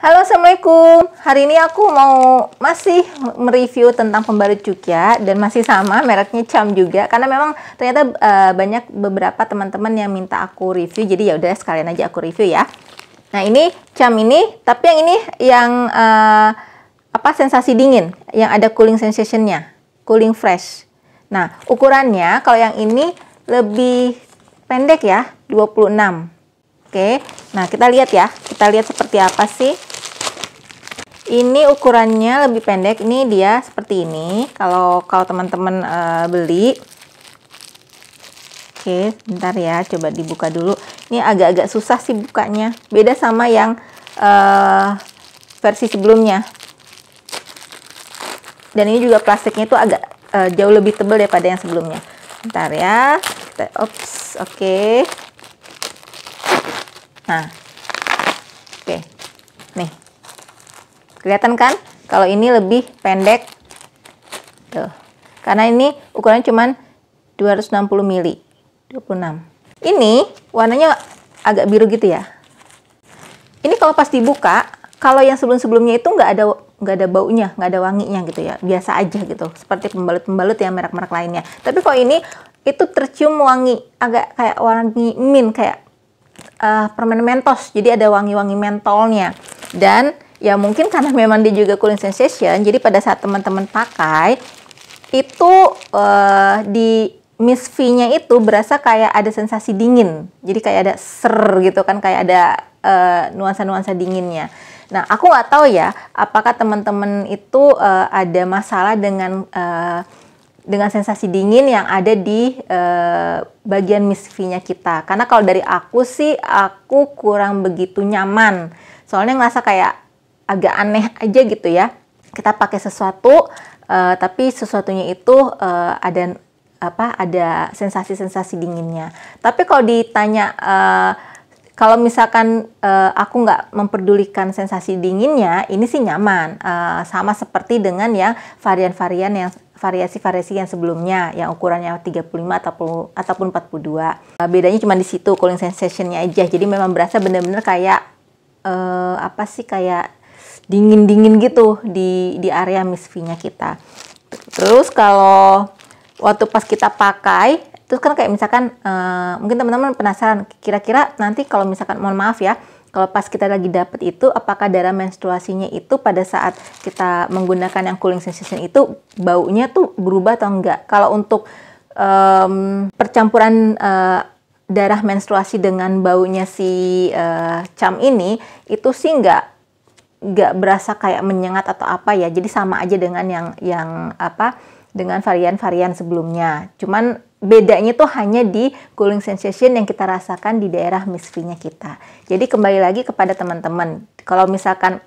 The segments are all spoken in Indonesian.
Halo Assalamualaikum Hari ini aku mau masih mereview tentang pembalut juga Dan masih sama mereknya Cam juga Karena memang ternyata uh, banyak beberapa teman-teman yang minta aku review Jadi ya udah sekalian aja aku review ya Nah ini Cam ini Tapi yang ini yang uh, apa sensasi dingin Yang ada cooling sensationnya Cooling fresh Nah ukurannya kalau yang ini lebih pendek ya 26 Oke, nah kita lihat ya, kita lihat seperti apa sih ini ukurannya lebih pendek ini dia seperti ini kalau kalau teman-teman uh, beli Oke, bentar ya, coba dibuka dulu. Ini agak-agak susah sih bukanya. Beda sama yang uh, versi sebelumnya. Dan ini juga plastiknya itu agak uh, jauh lebih tebal daripada yang sebelumnya. Bentar ya. Kita, oke. Okay. Nah, Kelihatan kan? Kalau ini lebih pendek. Tuh. Karena ini ukurannya cuma 260 mili. 26. Ini warnanya agak biru gitu ya. Ini kalau pas dibuka, kalau yang sebelum-sebelumnya itu nggak ada nggak ada baunya, nggak ada wanginya gitu ya, biasa aja gitu, seperti pembalut-pembalut yang merek-merek lainnya. Tapi kalau ini itu tercium wangi, agak kayak wangi min kayak uh, permen mentos, jadi ada wangi-wangi mentolnya. Dan ya mungkin karena memang dia juga cooling sensation jadi pada saat teman-teman pakai itu uh, di miss V-nya itu berasa kayak ada sensasi dingin jadi kayak ada ser gitu kan kayak ada eh, nuansa-nuansa uh, dinginnya nah aku nggak tahu ya apakah teman-teman itu uh, ada masalah dengan uh, dengan sensasi dingin yang ada di uh, bagian misfinya kita. Karena kalau dari aku sih, aku kurang begitu nyaman. Soalnya ngerasa kayak agak aneh aja gitu ya. Kita pakai sesuatu uh, tapi sesuatunya itu uh, ada apa ada sensasi-sensasi dinginnya. Tapi kalau ditanya uh, kalau misalkan uh, aku nggak memperdulikan sensasi dinginnya, ini sih nyaman. Uh, sama seperti dengan yang varian-varian yang variasi-variasi yang sebelumnya, yang ukurannya 35 atau ataupun 42. Uh, bedanya cuma di situ cooling sensationnya aja. Jadi memang berasa bener-bener kayak uh, apa sih kayak dingin-dingin gitu di di area misfinya kita. Terus kalau waktu pas kita pakai terus kan kayak misalkan uh, mungkin teman-teman penasaran kira-kira nanti kalau misalkan mohon maaf ya kalau pas kita lagi dapet itu apakah darah menstruasinya itu pada saat kita menggunakan yang cooling sensation itu baunya tuh berubah atau enggak kalau untuk um, percampuran uh, darah menstruasi dengan baunya si uh, eh, cam ini itu sih enggak nggak berasa kayak menyengat atau apa ya jadi sama aja dengan yang yang apa dengan varian-varian sebelumnya cuman bedanya tuh hanya di cooling sensation yang kita rasakan di daerah misfinya kita jadi kembali lagi kepada teman-teman kalau misalkan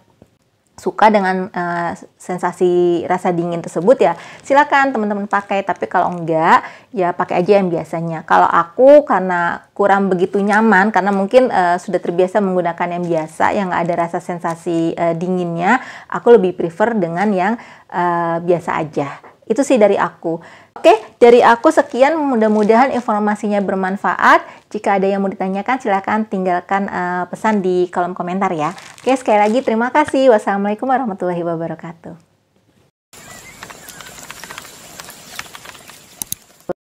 suka dengan uh, sensasi rasa dingin tersebut ya silakan teman-teman pakai tapi kalau enggak ya pakai aja yang biasanya kalau aku karena kurang begitu nyaman karena mungkin uh, sudah terbiasa menggunakan yang biasa yang ada rasa sensasi uh, dinginnya aku lebih prefer dengan yang uh, biasa aja itu sih dari aku. Oke, dari aku sekian. Mudah-mudahan informasinya bermanfaat. Jika ada yang mau ditanyakan, silahkan tinggalkan uh, pesan di kolom komentar ya. Oke, sekali lagi terima kasih. Wassalamualaikum warahmatullahi wabarakatuh.